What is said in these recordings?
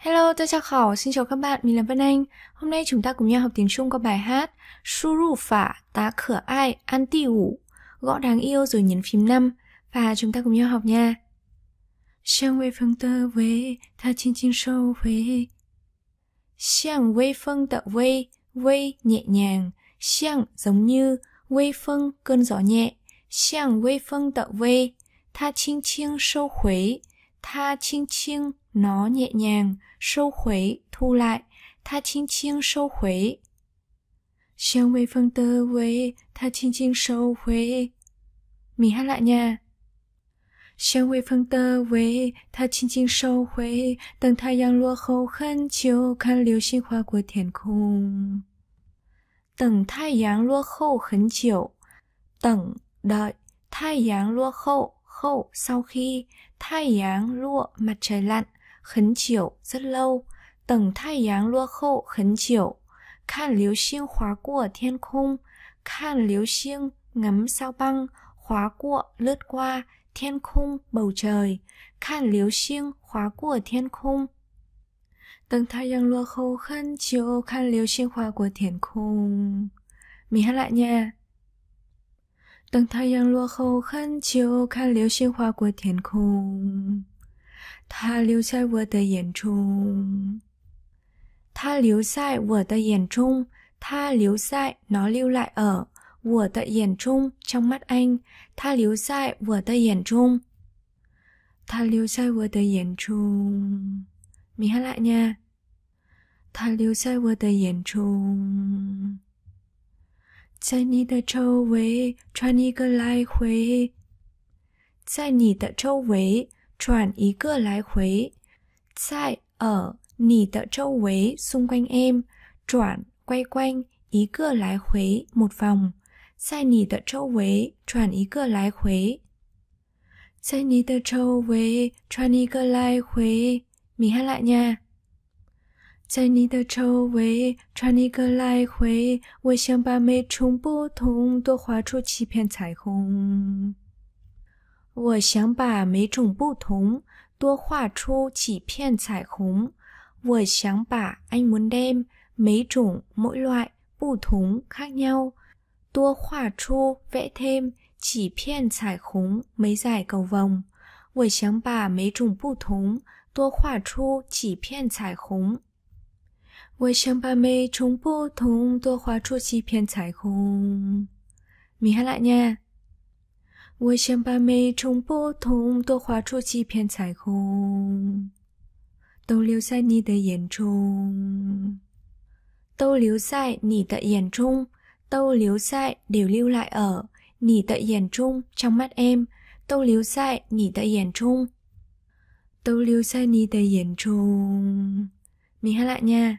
Hello, tôi chào khẩu, xin chào các bạn, mình là Vân Anh. Hôm nay chúng ta cùng nhau học tiếng Trung qua bài hát Shuru phả tá khở ai an ti ủ Gõ đáng yêu rồi nhấn phím 5 Và chúng ta cùng nhau học nha Xiang wei phương tơ wei, ta chinh chinh sâu wei Xiang wei phương tợ wei, wei nhẹ nhàng Xiang giống như, wei phương cơn gió nhẹ Xiang wei phương tợ wei, ta chinh chinh sâu khuấy tha chinh chiêng nó nhẹ nhàng sâu khuấy thu lại tha chinh chiêng sâu khuấy xiang wei phương tơ wei tha chinh chiêng sâu khuấy mình hát lại nha xiang wei phương tơ wei tha chinh chiêng sâu khuấy tầng thái yang lúa khâu khăn chiều khăn liều sinh hoa của thiên khung tầng thái yang lúa khâu khấn chiều tầng đợi thái yang lúa khâu khô sau khi thái giáng lụa mặt trời lặn khấn chiều rất lâu tầng thái giáng lụa khô khấn chiều khan liếu xiên khóa của thiên khung khan liếu xiên ngắm sao băng khóa của lướt qua thiên khung bầu trời khan liếu xiên khóa của thiên khung tầng thái giáng lụa khô khấn chiều khan liếu xiên khóa của thiên khung mình hát lại nha 等太阳落后很久，看流星划过天空，它留在我的眼中，它留在我的眼中，它留在，哪留来呃我的眼中，t r o n 它留在我的眼中，它留在我的眼中，m i h 呢？它留在我的眼中。在你的周围转一个来回在你的周围转一个来回在呃你的周围送观音转乖乖一个来回木方在你的周围转一个来回在你的周围转一个来回米哈拉呢在你的周围穿一个来回，我想把每种不同多画出几片彩虹。我想把每种不同多画出几片彩虹。我想把 i m u n thêm 每种 mỗi l i 不同 khác n h a 多画出 vẽ t i m 几片彩虹没在 i ả 我想把每种不同多画出几片彩虹。我想把每种不同都画出几片彩虹。米哈拉呢？我想把每种不同都画出几片彩虹，都留在你的眼中。都留在你的眼中，都留在，留留来你的眼中，M，都留在你的眼中，都留在你的眼中。米哈拉呢？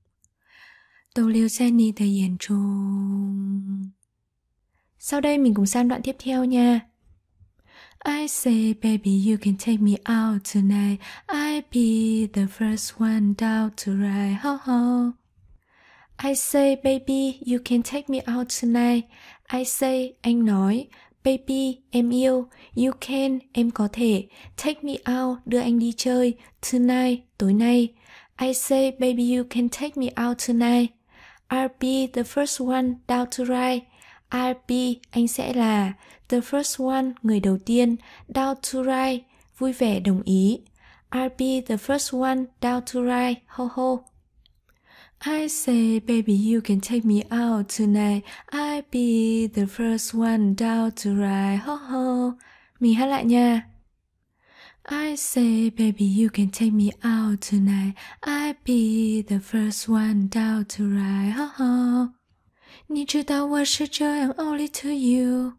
Tô Liêu Jenny thể hiện chung Sau đây mình cùng sang đoạn tiếp theo nha I say baby you can take me out tonight I be the first one down to ride ho ho I say baby you can take me out tonight I say anh nói Baby, em yêu, you can, em có thể, take me out, đưa anh đi chơi, tonight, tối nay. I say baby you can take me out tonight. I'll be the first one down to ride. I'll be anh sẽ là the first one người đầu tiên down to ride vui vẻ đồng ý. I'll be the first one down to ride ho ho. I say, baby, you can take me out tonight. I'll be the first one down to ride ho ho. Mình hát lại nha. I say, baby, you can take me out tonight. I be the first one down to ride. Ho ho. 你知道我是这样 only to you。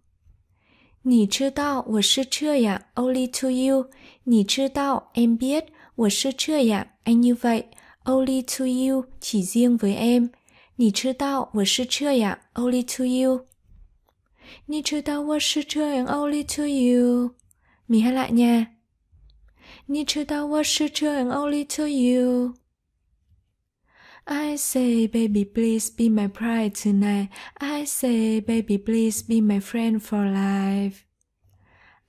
你知道我是这样 only to you。你知道 em biết 我是这样 anh như vậy only to you chỉ riêng với em。你知道我是这样 only to you。你知道我是这样 only to you。Mình hát lại nha and only to you. I say, baby, please be my pride tonight. I say, baby, please be my friend for life.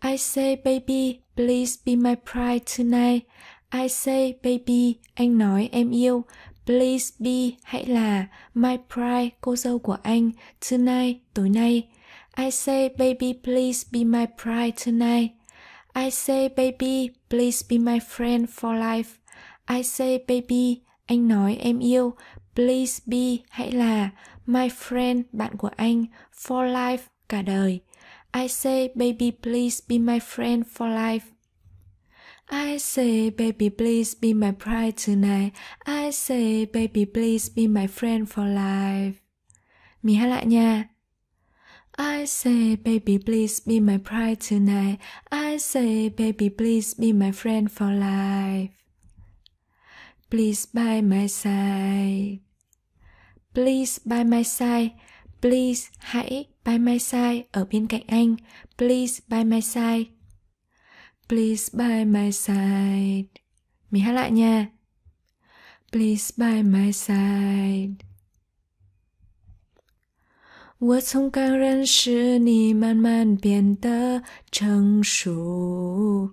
I say, baby, please be my pride tonight. I say, baby, anh nói em yêu. Please be, hãy là my pride, cô dâu của anh, tonight, tối nay. I say, baby, please be my pride tonight. I say baby, please be my friend for life. I say baby, anh nói em yêu, please be hãy là my friend bạn của anh for life cả đời. I say baby please be my friend for life. I say baby please be my pride tonight. I say baby please be my friend for life. Mình hát lại nha. I say, baby, please be my pride tonight. I say, baby, please be my friend for life. Please by my side. Please by my side. Please hãy by my side ở bên cạnh anh. Please by my side. Please by my side. Mình hát lại nha. Please by my side. 我从刚认识你慢慢变得成熟。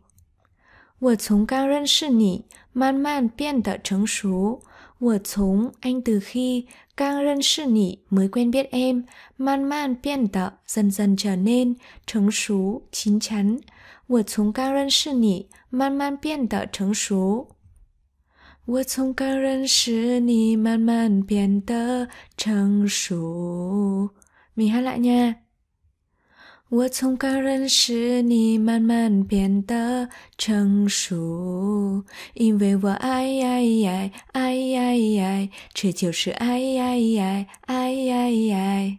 我从刚认识你慢慢变得成熟。我从，Anh từ khi, c n g 认识你 mới quen biết em, 慢慢变得，dần dần trở nên, 成熟，chính c h n 我从刚认识你慢慢变得成熟。我从刚认识你慢慢变得成熟。米哈拉呀！我从刚认识你，慢慢变得成熟，因为我爱爱爱爱爱，这就是爱爱爱爱爱。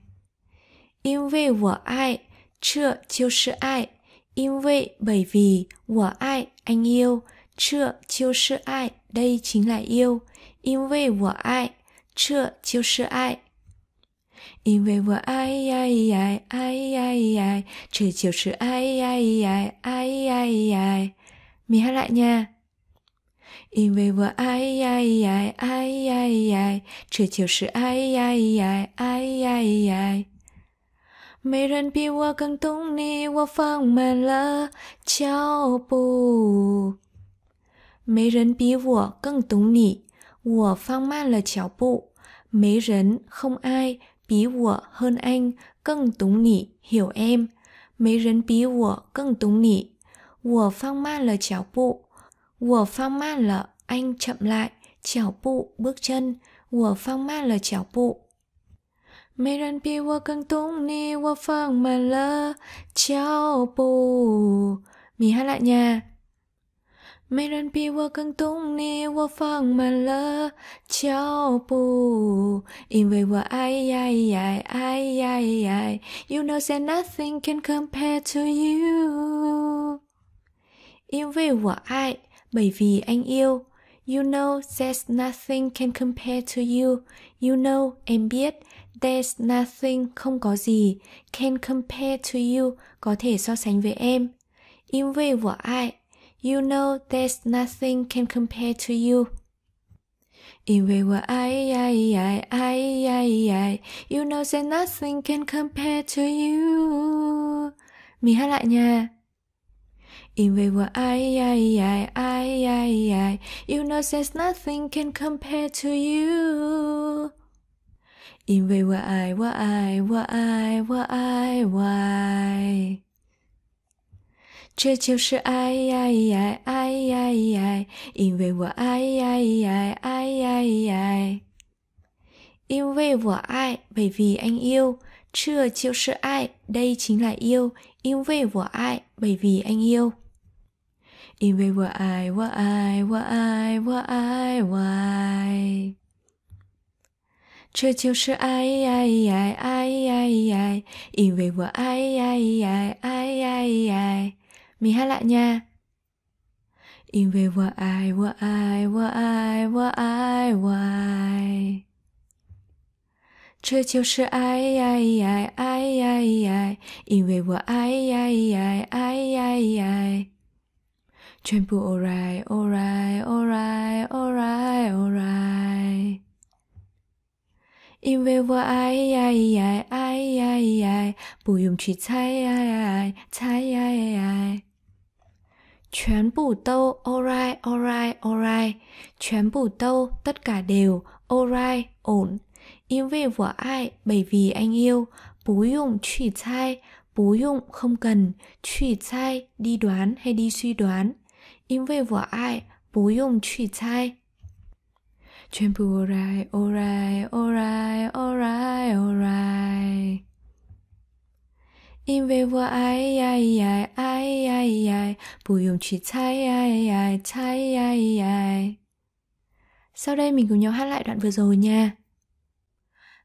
因为我爱，这就是爱。因为，baby，我爱，anh yêu，这就是爱，đây c h yêu。因为我爱，这就是爱。因为我爱爱爱爱，这就是爱爱爱爱。咪哈来呀！因为我爱爱爱爱，这就是爱爱爱爱。没人比我更懂你，我放慢了脚步。没人比我更懂你，我放慢了脚步。没人，空爱。比我 hơn anh, túng anh 更懂你 hiểu em. Mấy rấn bí của 更懂你. Của phong man là chéo bộ. Của phong man là anh chậm lại, chéo bộ bước chân. Của phong man là chéo bộ. Mấy rấn bí của 更懂你, của phong man là chéo bộ. Mình hát lại nha. 没人比我更懂你，我放慢了脚步，因为我爱爱爱爱爱爱。You know that nothing can compare to you。因为我爱，bởi vì anh yêu. You know there's nothing can compare to you. You know em biết there's nothing không có gì can compare to you có thể so sánh với em. 因为我爱。You know there's nothing can compare to you. 因为我爱爱爱爱爱爱，You know that nothing can compare to you。Mình hát lại nha. 因为我爱爱爱爱爱爱，You know that nothing can compare to you。因为我爱我爱我爱我爱我爱。这就是爱，呀爱，呀呀，因为我爱，呀爱，呀呀，因为我爱这就是爱，因为爱，因为爱，爱我爱。这就是爱，呀爱，呀呀，因为我爱，爱，爱，爱，爱。我爱，这就是爱，因为我爱，全部 alright alright alright alright alright，因为我爱，不用去猜猜。全部都 alright alright tất cả đều alright ổn，因为我爱 bởi vì anh không cần, đi đoán hay đi suy đoán. In về vở ai, bố dùng truy 猜. Chuyện bù alright, alright, alright, alright, alright. 因为我爱呀呀爱呀呀，不用去猜呀呀猜 mình 呀。v 面，我一起唱一 h 刚 t 的歌。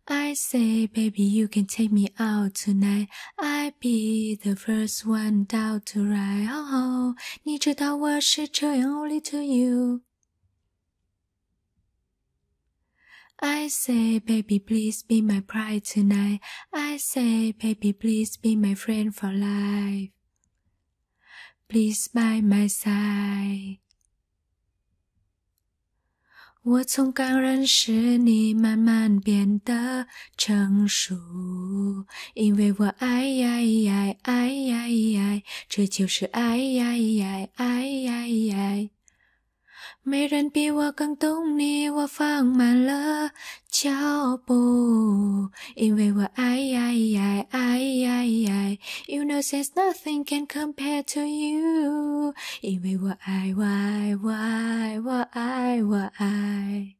I say, baby, you can take me out tonight. I'll be the first one d o w n to ride. Oh, Oh, 你知道我是这样 only to you. I say, baby, please be my pride tonight. I say, baby, please be my friend for life. Please by my side. 我从刚认识你慢慢变得成熟，因为我爱呀呀爱呀呀，这就是爱呀爱爱呀爱。没人比我更懂你，我放慢了脚步，因为我爱爱爱爱爱爱，You know says nothing can compare to you，因为我爱爱爱爱爱爱。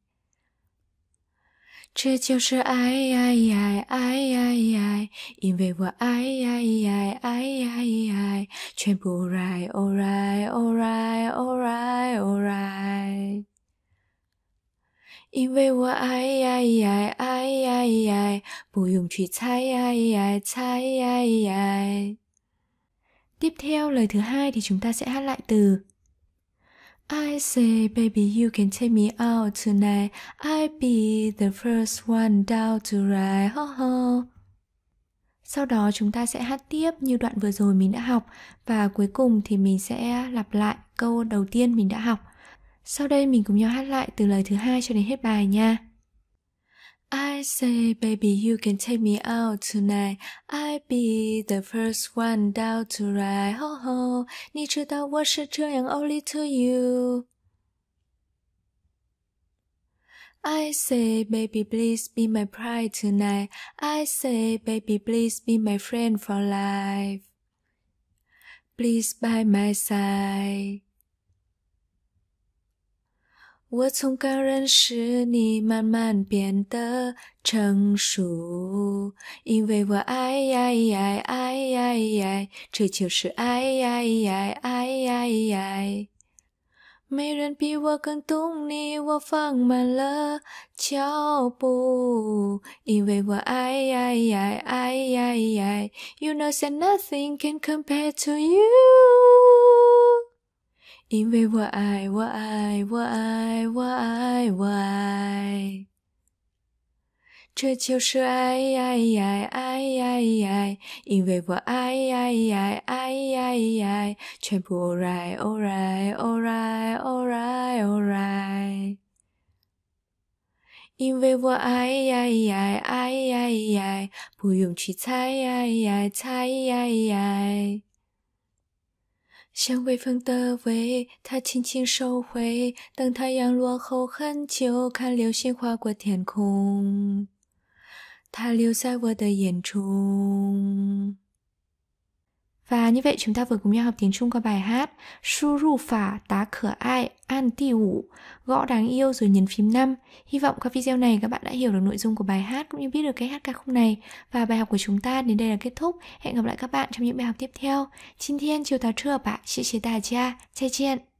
这就是爱爱爱爱爱爱，因为我爱爱爱爱爱爱，全部 right alright alright alright alright。因为我爱爱爱爱爱爱，不用去猜爱爱猜爱爱。Tiếp theo lời thứ hai thì chúng ta sẽ hát lại từ I say, baby, you can take me out tonight. I'll be the first one down to ride. Ho ho. Sau đó chúng ta sẽ hát tiếp như đoạn vừa rồi mình đã học và cuối cùng thì mình sẽ lặp lại câu đầu tiên mình đã học. Sau đây mình cùng nhau hát lại từ lời thứ hai cho đến hết bài nha. I say, baby, you can take me out tonight. I be the first one down to ride. Ho ho，你知道我是这样 only to you. I say, baby, please be my pride tonight. I say, baby, please be my friend for life. Please by my side. 我从刚认识你慢慢变得成熟，因为我爱呀呀爱呀呀，这就是爱呀呀爱呀呀。没人比我更懂你，我放慢了脚步，因为我爱呀呀爱呀呀 You k n o w t r a s nothing can compare to you。因为我爱，我爱，我爱，我爱，我爱，这就是爱，爱，爱，爱，爱。因为我爱，爱，爱，爱，爱，全部 right，all right，all right，all right，all right。因为我爱，爱，爱，爱，爱，不用去猜，猜，猜，猜。像微风的尾，它轻轻收回。等太阳落后很久，看流星划过天空，它留在我的眼中。Và như vậy chúng ta vừa cùng nhau học tiếng Trung qua bài hát Su ru phả tá khở ai an ti ủ Gõ đáng yêu rồi nhấn phím 5 Hy vọng qua video này các bạn đã hiểu được nội dung của bài hát cũng như biết được cái hát ca khúc này Và bài học của chúng ta đến đây là kết thúc Hẹn gặp lại các bạn trong những bài học tiếp theo Xin thiên chiều tá trưa bà, chị chế tà cha, chai chiên